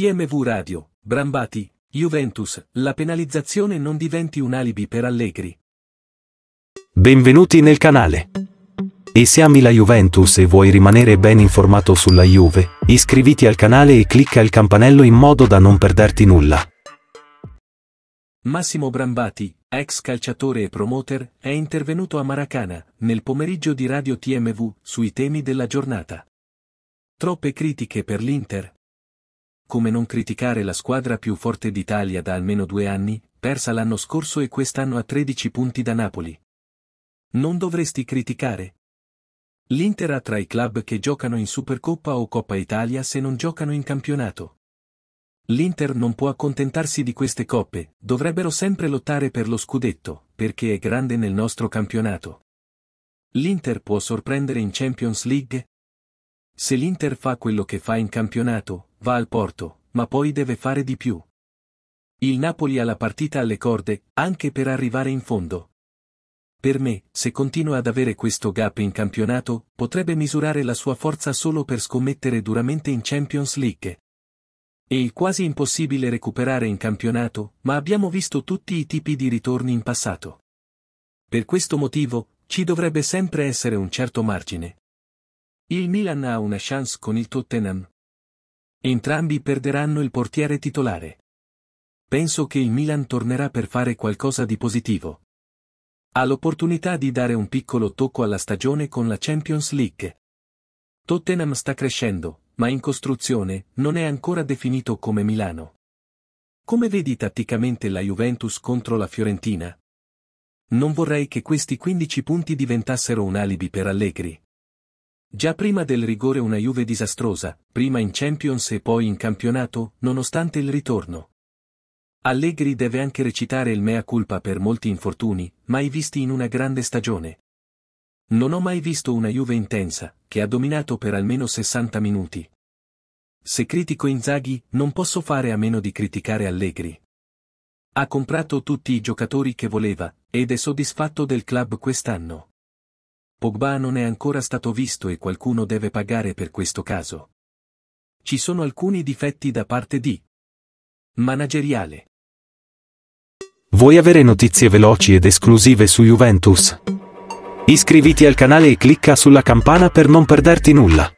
TMV Radio, Brambati, Juventus, la penalizzazione non diventi un alibi per Allegri. Benvenuti nel canale. E se ami la Juventus e vuoi rimanere ben informato sulla Juve, iscriviti al canale e clicca il campanello in modo da non perderti nulla. Massimo Brambati, ex calciatore e promoter, è intervenuto a Maracana, nel pomeriggio di Radio TMV, sui temi della giornata. Troppe critiche per l'Inter, come non criticare la squadra più forte d'Italia da almeno due anni, persa l'anno scorso e quest'anno a 13 punti da Napoli. Non dovresti criticare? L'Inter ha tra i club che giocano in Supercoppa o Coppa Italia se non giocano in campionato. L'Inter non può accontentarsi di queste coppe, dovrebbero sempre lottare per lo scudetto, perché è grande nel nostro campionato. L'Inter può sorprendere in Champions League? Se l'Inter fa quello che fa in campionato, va al porto, ma poi deve fare di più. Il Napoli ha la partita alle corde, anche per arrivare in fondo. Per me, se continua ad avere questo gap in campionato, potrebbe misurare la sua forza solo per scommettere duramente in Champions League. È il quasi impossibile recuperare in campionato, ma abbiamo visto tutti i tipi di ritorni in passato. Per questo motivo, ci dovrebbe sempre essere un certo margine. Il Milan ha una chance con il Tottenham, Entrambi perderanno il portiere titolare. Penso che il Milan tornerà per fare qualcosa di positivo. Ha l'opportunità di dare un piccolo tocco alla stagione con la Champions League. Tottenham sta crescendo, ma in costruzione, non è ancora definito come Milano. Come vedi tatticamente la Juventus contro la Fiorentina? Non vorrei che questi 15 punti diventassero un alibi per Allegri. Già prima del rigore una Juve disastrosa, prima in Champions e poi in campionato, nonostante il ritorno. Allegri deve anche recitare il mea culpa per molti infortuni, mai visti in una grande stagione. Non ho mai visto una Juve intensa, che ha dominato per almeno 60 minuti. Se critico Inzaghi, non posso fare a meno di criticare Allegri. Ha comprato tutti i giocatori che voleva, ed è soddisfatto del club quest'anno. Pogba non è ancora stato visto e qualcuno deve pagare per questo caso. Ci sono alcuni difetti da parte di manageriale. Vuoi avere notizie veloci ed esclusive su Juventus? Iscriviti al canale e clicca sulla campana per non perderti nulla.